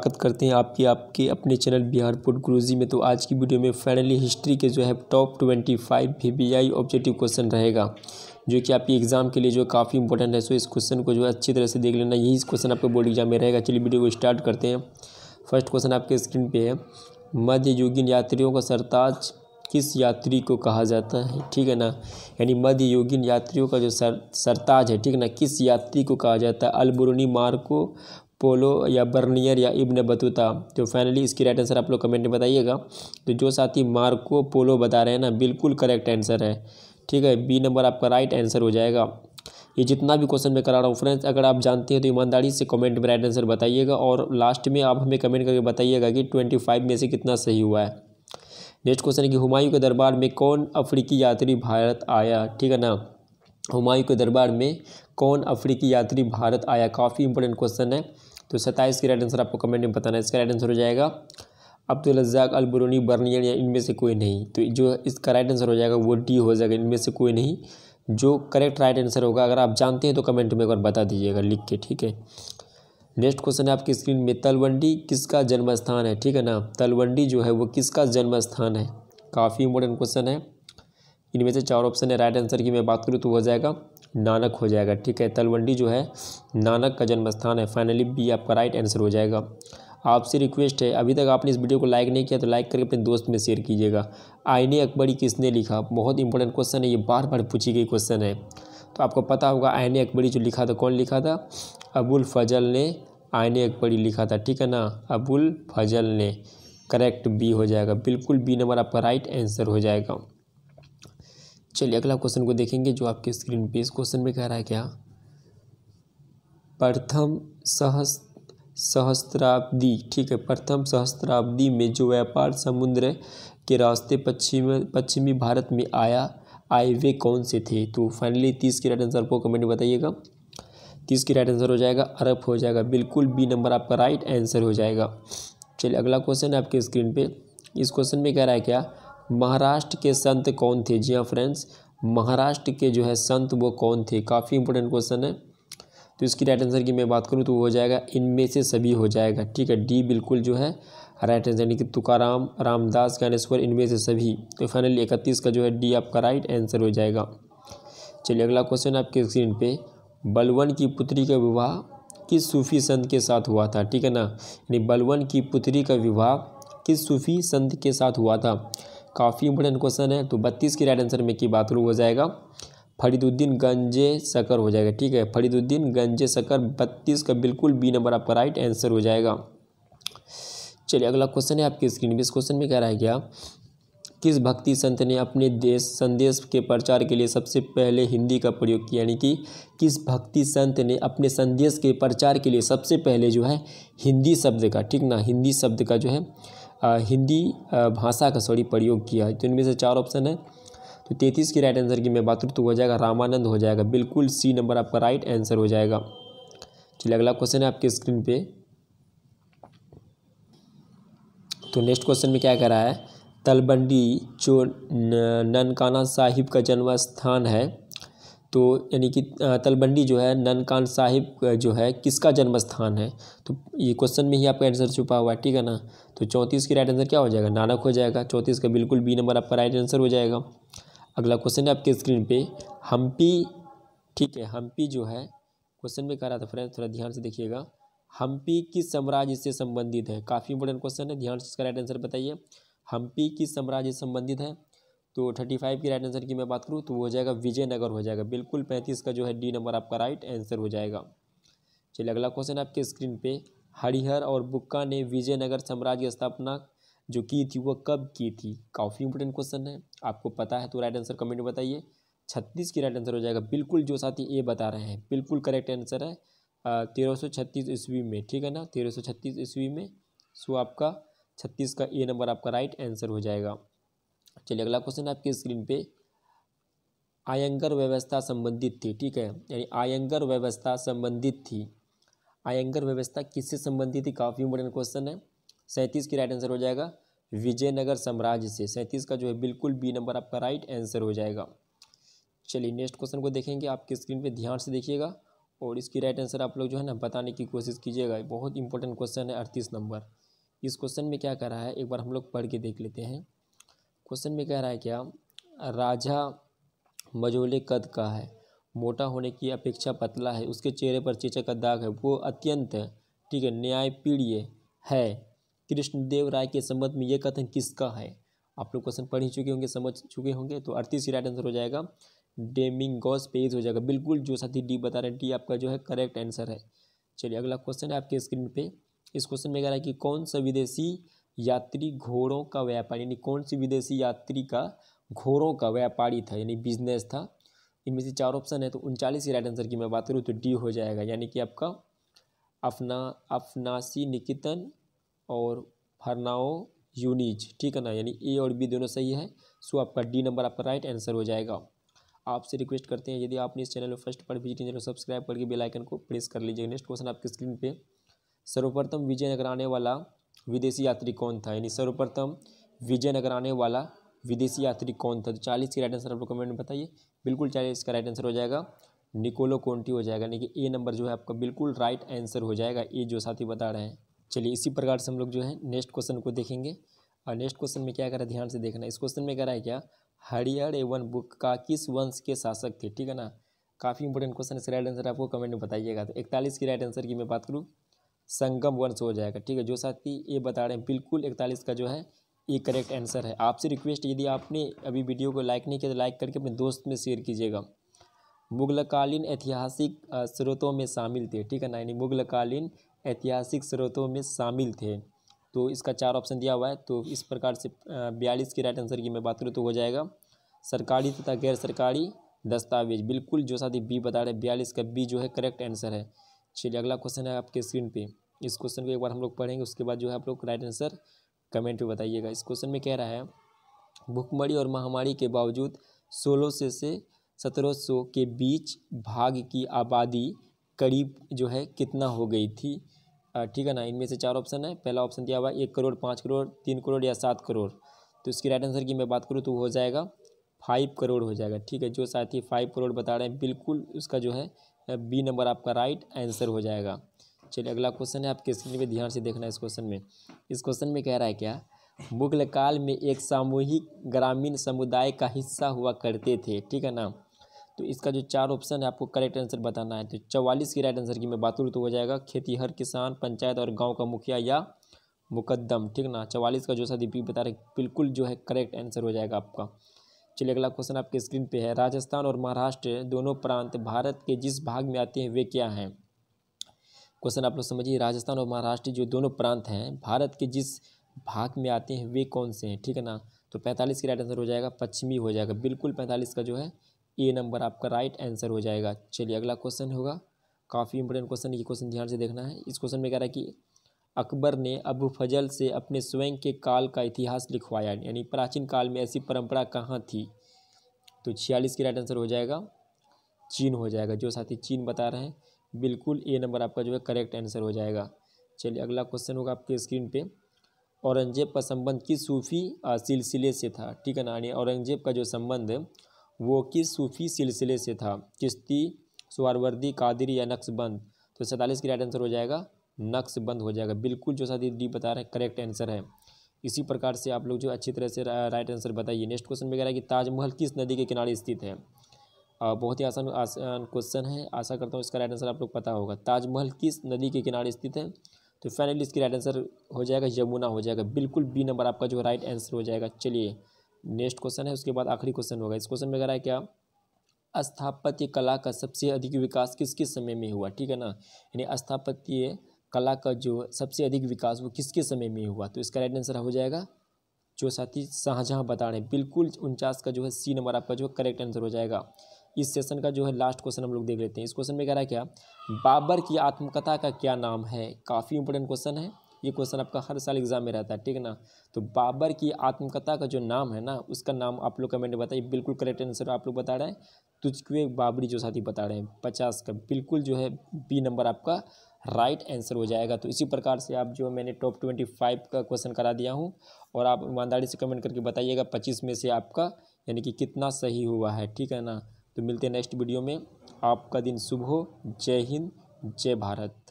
स्वागत करते हैं आपकी आपके अपने चैनल बिहार फूड गुरुजी में तो आज की वीडियो में फाइनली हिस्ट्री के जो है टॉप ट्वेंटी फाइव वी ऑब्जेक्टिव क्वेश्चन रहेगा जो कि आपकी एग्जाम के लिए जो काफ़ी इंपॉर्टेंट है सो इस क्वेश्चन को जो है अच्छी तरह से देख लेना यही क्वेश्चन आपके बोर्ड एग्जाम में रहेगा चलिए वीडियो को स्टार्ट करते हैं फर्स्ट क्वेश्चन आपके स्क्रीन पर है मध्ययुगीन यात्रियों का सरताज किस यात्री को कहा जाता है ठीक है ना यानी मध्ययुगीन यात्रियों का जो सर सरताज है ठीक है ना किस यात्री को कहा जाता है अलबरूनी मार्को पोलो या बर्नियर या इब्न बतूता तो फाइनली इसकी राइट आंसर आप लोग कमेंट में बताइएगा तो जो साथी मार्को पोलो बता रहे हैं ना बिल्कुल करेक्ट आंसर है ठीक है बी नंबर आपका राइट आंसर हो जाएगा ये जितना भी क्वेश्चन मैं करा रहा हूँ फ्रेंड्स अगर आप जानते हैं तो ईमानदारी से कमेंट में राइट आंसर बताइएगा और लास्ट में आप हमें कमेंट करके बताइएगा कि ट्वेंटी फाइव में से कितना सही हुआ है नेक्स्ट क्वेश्चन है कि हुमायूं के दरबार में कौन अफ्रीकी यात्री भारत आया ठीक है ना हुमायूं के दरबार में कौन अफ्रीकी यात्री भारत आया काफ़ी इंपॉर्टेंट क्वेश्चन है तो सत्ताईस के राइट आंसर आपको कमेंट में बताना है इसका राइट आंसर हो जाएगा अब्दुल रज्जाक अलबरूनी बर्नियन या इनमें से कोई नहीं तो जो इसका राइट आंसर हो जाएगा वो डी हो जाएगा इनमें से कोई नहीं जो करेक्ट राइट आंसर होगा अगर आप जानते हैं तो कमेंट में एक बार बता दीजिएगा लिख के ठीक है नेक्स्ट क्वेश्चन है आपकी स्क्रीन में तलवंडी किसका जन्म स्थान है ठीक है ना तलवंडी जो है वो किसका जन्म स्थान है काफ़ी इंपॉर्टेंट क्वेश्चन है इनमें से चार ऑप्शन है राइट आंसर की मैं बात करूँ तो हो जाएगा नानक हो जाएगा ठीक है तलवंडी जो है नानक का जन्म स्थान है फाइनली बी आपका राइट आंसर हो जाएगा आपसे रिक्वेस्ट है अभी तक आपने इस वीडियो को लाइक नहीं किया तो लाइक करके अपने दोस्त में शेयर कीजिएगा आईने अकबरी किसने लिखा बहुत इंपॉर्टेंट क्वेश्चन है ये बार बार पूछी गई क्वेश्चन है तो आपको पता होगा आईने अकबरी जो लिखा था कौन लिखा था अबुल फजल ने आईने अकबरी लिखा था ठीक है ना अबुल फजल ने करेक्ट बी हो जाएगा बिल्कुल बी नंबर आपका राइट आंसर हो जाएगा चलिए अगला क्वेश्चन को देखेंगे जो आपके स्क्रीन पे इस क्वेश्चन में कह रहा है क्या प्रथम सहस सहस्त्राब्दी ठीक है प्रथम सहस्त्राब्दी में जो व्यापार समुद्र के रास्ते पश्चिम पश्चिमी भारत में आया आए वे कौन से थे तो फाइनली तीस के राइट आंसर को कमेंट बताइएगा तीस के राइट आंसर हो जाएगा अरब हो जाएगा बिल्कुल बी नंबर आपका राइट आंसर हो जाएगा चलिए अगला क्वेश्चन है आपके स्क्रीन पे इस क्वेश्चन में कह रहा है क्या महाराष्ट्र के संत कौन थे जी हाँ फ्रेंड्स महाराष्ट्र के जो है संत वो कौन थे काफ़ी इंपॉर्टेंट क्वेश्चन है तो इसकी राइट आंसर की मैं बात करूँ तो वो हो जाएगा इनमें से सभी हो जाएगा ठीक है डी बिल्कुल जो है राइट आंसर यानी कि तुकाराम रामदास ज्ञानेश्वर इनमें से सभी तो फाइनली इकतीस का जो है डी आपका राइट आंसर हो जाएगा चलिए अगला क्वेश्चन आपके स्क्रीन पे बलवन की पुत्री का विवाह किस सूफी संत के साथ हुआ था ठीक है ना यानी बलवन की पुत्री का विवाह किस सूफी संत के साथ हुआ था काफ़ी इंपॉर्टेंट क्वेश्चन है तो बत्तीस के राइट आंसर में की बात हो जाएगा फरीदुद्दीन गंजे सकर हो जाएगा ठीक है फरीदुद्दीन गंजे सकर बत्तीस का बिल्कुल बी नंबर आपका राइट आंसर हो जाएगा चलिए अगला क्वेश्चन है आपकी स्क्रीन पर इस क्वेश्चन में कह रहा है क्या किस भक्ति संत ने अपने देश संदेश के प्रचार के लिए सबसे पहले हिंदी का प्रयोग किया यानी कि किस भक्ति संत ने अपने संदेश के प्रचार के लिए सबसे पहले जो है हिंदी शब्द का ठीक ना हिंदी शब्द का जो है हिंदी भाषा का सॉरी प्रयोग किया है तो इनमें से चार ऑप्शन है तो तैंतीस की राइट आंसर की मैं बात करूँ तो हो जाएगा रामानंद हो जाएगा बिल्कुल सी नंबर आपका राइट आंसर हो जाएगा चलिए अगला क्वेश्चन है आपके स्क्रीन पे तो नेक्स्ट क्वेश्चन में क्या रहा है तलबंडी जो ननकाना साहिब का जन्म स्थान है तो यानी कि तलबंडी जो है ननकान साहिब जो है किसका जन्म स्थान है तो ये क्वेश्चन में ही आपका आंसर छुपा हुआ है ठीक है ना तो चौंतीस की राइट आंसर क्या हो जाएगा नानक हो जाएगा चौंतीस का बिल्कुल बी नंबर आपका राइट आंसर हो जाएगा अगला क्वेश्चन है आपके स्क्रीन पे हम्पी ठीक है हम्पी जो है क्वेश्चन में कह रहा था फ्रेंड थोड़ा ध्यान से देखिएगा हम्पी किस साम्राज्य से संबंधित है काफ़ी इंपॉर्टेंट क्वेश्चन है ध्यान से इसका राइट आंसर बताइए हम्पी किस साम्राज्य से संबंधित है तो थर्टी फाइव की राइट आंसर की मैं बात करूँ तो वो हो जाएगा विजयनगर हो जाएगा बिल्कुल पैंतीस का जो है डी नंबर आपका राइट आंसर हो जाएगा चलिए अगला क्वेश्चन आपके स्क्रीन पे हरिहर और बुक्का ने विजयनगर साम्राज्य की स्थापना जो की थी वह कब की थी काफ़ी इंपोर्टेंट क्वेश्चन है आपको पता है तो राइट आंसर कमेंट में बताइए छत्तीस की राइट आंसर हो जाएगा बिल्कुल जो साथी ए बता रहे हैं बिल्कुल करेक्ट आंसर है तेरह सौ छत्तीस ईस्वी में ठीक है ना तेरह सौ छत्तीस ईस्वी में सो आपका छत्तीस का ए नंबर आपका राइट आंसर हो जाएगा चलिए अगला क्वेश्चन आपकी स्क्रीन पे आयंगर व्यवस्था संबंधित थी ठीक है यानी आयंगर व्यवस्था संबंधित थी आयंगर व्यवस्था किससे संबंधित थी काफ़ी इंपॉर्टेंट क्वेश्चन है सैंतीस की राइट आंसर हो जाएगा विजयनगर साम्राज्य से सैंतीस का जो है बिल्कुल बी नंबर आपका राइट आंसर हो जाएगा चलिए नेक्स्ट क्वेश्चन को देखेंगे आपकी स्क्रीन पर ध्यान से देखिएगा और इसकी राइट आंसर आप लोग जो है ना बताने की कोशिश कीजिएगा बहुत इंपॉर्टेंट क्वेश्चन है अड़तीस नंबर इस क्वेश्चन में क्या कर रहा है एक बार हम लोग पढ़ के देख लेते हैं क्वेश्चन में कह रहा है क्या राजा मजोले कद का है मोटा होने की अपेक्षा पतला है उसके चेहरे पर चेचक का दाग है वो अत्यंत ठीक है न्यायपीड़िय है कृष्णदेव राय के संबंध में यह कथन किसका है आप लोग क्वेश्चन पढ़ ही चुके होंगे समझ चुके होंगे तो अड़तीस ही राइट आंसर हो जाएगा डेमिंगॉस पेज हो जाएगा बिल्कुल जो साथी डी बता रहे हैं डी आपका जो है करेक्ट आंसर है चलिए अगला क्वेश्चन है आपके स्क्रीन पे इस क्वेश्चन में कह रहा है कि कौन सा विदेशी यात्री घोड़ों का व्यापारी यानी कौन सी विदेशी यात्री का घोड़ों का व्यापारी था यानी बिजनेस था इनमें से चार ऑप्शन है तो उनचालीस राइट आंसर की मैं बात करूँ तो डी हो जाएगा यानी कि आपका अफना अफनासी निकितन और फरनाओ यूनिज ठीक है ना यानी ए और बी दोनों सही है सो आपका डी नंबर आपका राइट आंसर हो जाएगा आपसे रिक्वेस्ट करते हैं यदि आपने इस चैनल में फर्स्ट पर विजिट चैनल सब्सक्राइब करके बेल आइकन को प्रेस कर लीजिएगा नेक्स्ट क्वेश्चन आपकी स्क्रीन पे सर्वप्रथम विजय नगर आने वाला विदेशी यात्री कौन था यानी सर्वप्रथम विजयनगर आने वाला विदेशी यात्री कौन था तो चालीस का राइट आंसर आप लोग कमेंट में बताइए बिल्कुल चालीस का राइट आंसर हो जाएगा निकोलो कोंटी हो जाएगा यानी कि ए नंबर जो है आपका बिल्कुल राइट आंसर हो जाएगा ए जो साथी बता रहे हैं चलिए इसी प्रकार से हम लोग जो है नेक्स्ट क्वेश्चन को देखेंगे और नेक्स्ट क्वेश्चन में क्या कह रहा है ध्यान से देखना इस क्वेश्चन में करा रहा है क्या हरियर एवन बुक का किस वंश के शासक थे ठीक है ना काफ़ी इंपॉर्टेंट क्वेश्चन इसका राइट आंसर आपको कमेंट में बताइएगा तो इकतालीस की राइट आंसर की मैं बात करूँ संगम वंश हो जाएगा ठीक है जो साथी ये बता रहे हैं बिल्कुल इकतालीस का जो है ये करेक्ट आंसर है आपसे रिक्वेस्ट यदि आपने अभी वीडियो को लाइक नहीं किया तो लाइक करके अपने दोस्त में शेयर कीजिएगा मुगलकालीन ऐतिहासिक स्रोतों में शामिल थे ठीक है ना यानी मुगलकालीन ऐतिहासिक स्रोतों में शामिल थे तो इसका चार ऑप्शन दिया हुआ है तो इस प्रकार से बयालीस के राइट आंसर की मैं बात करूँ तो हो जाएगा सरकारी तथा गैर सरकारी दस्तावेज बिल्कुल जो साथी बी बता रहे हैं बयालीस का बी जो है करेक्ट आंसर है चलिए अगला क्वेश्चन है आपके स्क्रीन पे इस क्वेश्चन को एक बार हम लोग पढ़ेंगे उसके बाद जो है आप लोग राइट आंसर कमेंट में बताइएगा इस क्वेश्चन में कह रहा है भुखमरी और महामारी के बावजूद सोलह से से सत्रह सौ के बीच भाग की आबादी करीब जो है कितना हो गई थी ठीक है ना इनमें से चार ऑप्शन है पहला ऑप्शन दिया हुआ एक करोड़ पाँच करोड़ तीन करोड़ या सात करोड़ तो इसकी राइट आंसर की मैं बात करूँ तो हो जाएगा फाइव करोड़ हो जाएगा ठीक है जो साथी फाइव करोड़ बता रहे हैं बिल्कुल उसका जो है बी नंबर आपका राइट आंसर हो जाएगा चलिए अगला क्वेश्चन है आपके स्क्रीन पे ध्यान से देखना इस क्वेश्चन में इस क्वेश्चन में कह रहा है क्या मुगल काल में एक सामूहिक ग्रामीण समुदाय का हिस्सा हुआ करते थे ठीक है ना तो इसका जो चार ऑप्शन है आपको करेक्ट आंसर बताना है तो चवालीस की राइट आंसर की मैं बात करूँ तो हो जाएगा खेती हर किसान पंचायत और गाँव का मुखिया या मुकदम ठीक ना चवालीस का जो सा दीपी बता रहे बिल्कुल जो है करेक्ट आंसर हो जाएगा आपका चलिए अगला क्वेश्चन आपके स्क्रीन पे है राजस्थान और महाराष्ट्र दोनों प्रांत भारत के जिस भाग में आते हैं वे क्या हैं क्वेश्चन आप लोग समझिए राजस्थान और महाराष्ट्र जो दोनों प्रांत हैं भारत के जिस भाग में आते हैं वे कौन से हैं ठीक है ना तो पैंतालीस का राइट आंसर हो जाएगा पश्चिमी हो जाएगा बिल्कुल पैंतालीस का जो है ए नंबर आपका राइट आंसर हो जाएगा चलिए अगला क्वेश्चन होगा काफ़ी इंपॉर्टेंट क्वेश्चन ये क्वेश्चन ध्यान से देखना है इस क्वेश्चन में कह रहा है कि अकबर ने अबू फजल से अपने स्वयं के काल का इतिहास लिखवाया यानी प्राचीन काल में ऐसी परंपरा कहाँ थी तो छियालीस की राइट आंसर हो जाएगा चीन हो जाएगा जो साथी चीन बता रहे हैं बिल्कुल ए नंबर आपका जो है करेक्ट आंसर हो जाएगा चलिए अगला क्वेश्चन होगा आपके स्क्रीन पे औरंगजेब का संबंध किस सूफ़ी सिलसिले से था ठीक है ना यानी औरंगजेब का जो संबंध वो किस सूफ़ी सिलसिले से था किश्ती सुवारवर्दी कादिर या नक्शबंद तो सैंतालीस की राइट आंसर हो जाएगा से बंद हो जाएगा बिल्कुल जो शादी डी बता रहे हैं करेक्ट आंसर है इसी प्रकार से आप लोग जो अच्छी तरह से राइट आंसर बताइए नेक्स्ट क्वेश्चन में कह रहा है कि ताजमहल किस नदी के किनारे स्थित है बहुत ही आसान आसान क्वेश्चन है आशा करता हूँ इसका राइट आंसर आप लोग पता होगा ताजमहल किस नदी के किनारे स्थित है तो फाइनली इसकी राइट आंसर हो जाएगा यमुना हो जाएगा बिल्कुल बी नंबर आपका जो राइट आंसर हो जाएगा चलिए नेक्स्ट क्वेश्चन है उसके बाद आखिरी क्वेश्चन होगा इस क्वेश्चन में कह रहा है क्या स्थापत्य कला का सबसे अधिक विकास किस किस समय में हुआ ठीक है ना यानी स्थापत्य कला का जो सबसे अधिक विकास वो किसके समय में हुआ तो इसका राइट आंसर हो जाएगा जो साथी शाहजहाँ बता रहे हैं बिल्कुल उनचास का जो है सी नंबर आपका जो है करेक्ट आंसर हो जाएगा इस सेशन का जो है लास्ट क्वेश्चन हम लोग देख लेते हैं इस क्वेश्चन में कह रहा है क्या बाबर की आत्मकथा का क्या नाम है काफ़ी इंपॉर्टेंट क्वेश्चन है ये क्वेश्चन आपका हर साल एग्जाम में रहता है ठीक है ना तो बाबर की आत्मकथा का जो नाम है ना उसका नाम आप लोग कमेंट में बताइए बिल्कुल करेक्ट आंसर आप लोग बता रहे हैं तुझको तो एक बाबरी जो साथी बता रहे हैं पचास का बिल्कुल जो है बी नंबर आपका राइट आंसर हो जाएगा तो इसी प्रकार से आप जो मैंने टॉप ट्वेंटी फाइव का क्वेश्चन करा दिया हूँ और आप ईमानदारी से कमेंट करके बताइएगा पच्चीस में से आपका यानी कि कितना सही हुआ है ठीक है ना तो मिलते हैं नेक्स्ट वीडियो में आपका दिन शुभ हो जय हिंद जय भारत